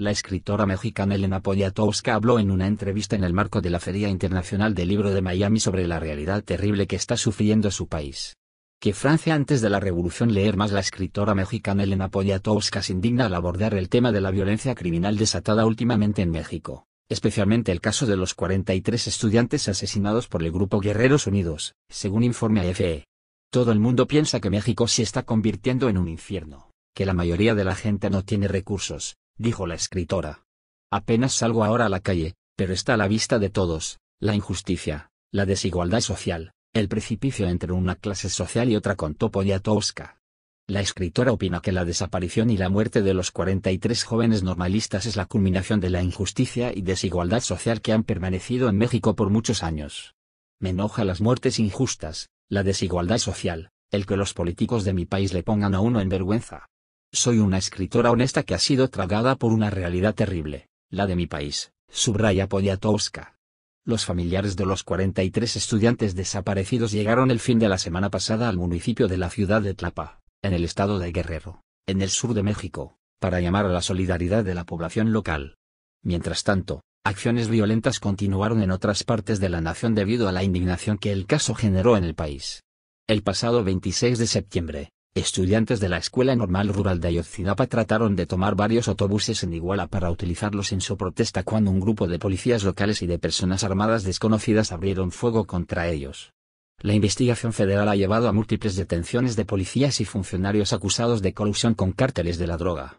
La escritora mexicana Elena Poyatowska habló en una entrevista en el marco de la Feria Internacional del Libro de Miami sobre la realidad terrible que está sufriendo su país. Que Francia antes de la revolución leer más la escritora mexicana Elena Poyatowska se indigna al abordar el tema de la violencia criminal desatada últimamente en México, especialmente el caso de los 43 estudiantes asesinados por el grupo Guerreros Unidos, según informe AFE. Todo el mundo piensa que México se está convirtiendo en un infierno, que la mayoría de la gente no tiene recursos, dijo la escritora. Apenas salgo ahora a la calle, pero está a la vista de todos, la injusticia, la desigualdad social, el precipicio entre una clase social y otra con ya tosca. La escritora opina que la desaparición y la muerte de los 43 jóvenes normalistas es la culminación de la injusticia y desigualdad social que han permanecido en México por muchos años. Me enoja las muertes injustas, la desigualdad social, el que los políticos de mi país le pongan a uno en vergüenza, soy una escritora honesta que ha sido tragada por una realidad terrible, la de mi país, subraya Poyatowska. Los familiares de los 43 estudiantes desaparecidos llegaron el fin de la semana pasada al municipio de la ciudad de Tlapa, en el estado de Guerrero, en el sur de México, para llamar a la solidaridad de la población local. Mientras tanto, acciones violentas continuaron en otras partes de la nación debido a la indignación que el caso generó en el país. El pasado 26 de septiembre, Estudiantes de la Escuela Normal Rural de Ayotzinapa trataron de tomar varios autobuses en Iguala para utilizarlos en su protesta cuando un grupo de policías locales y de personas armadas desconocidas abrieron fuego contra ellos. La investigación federal ha llevado a múltiples detenciones de policías y funcionarios acusados de colusión con cárteles de la droga.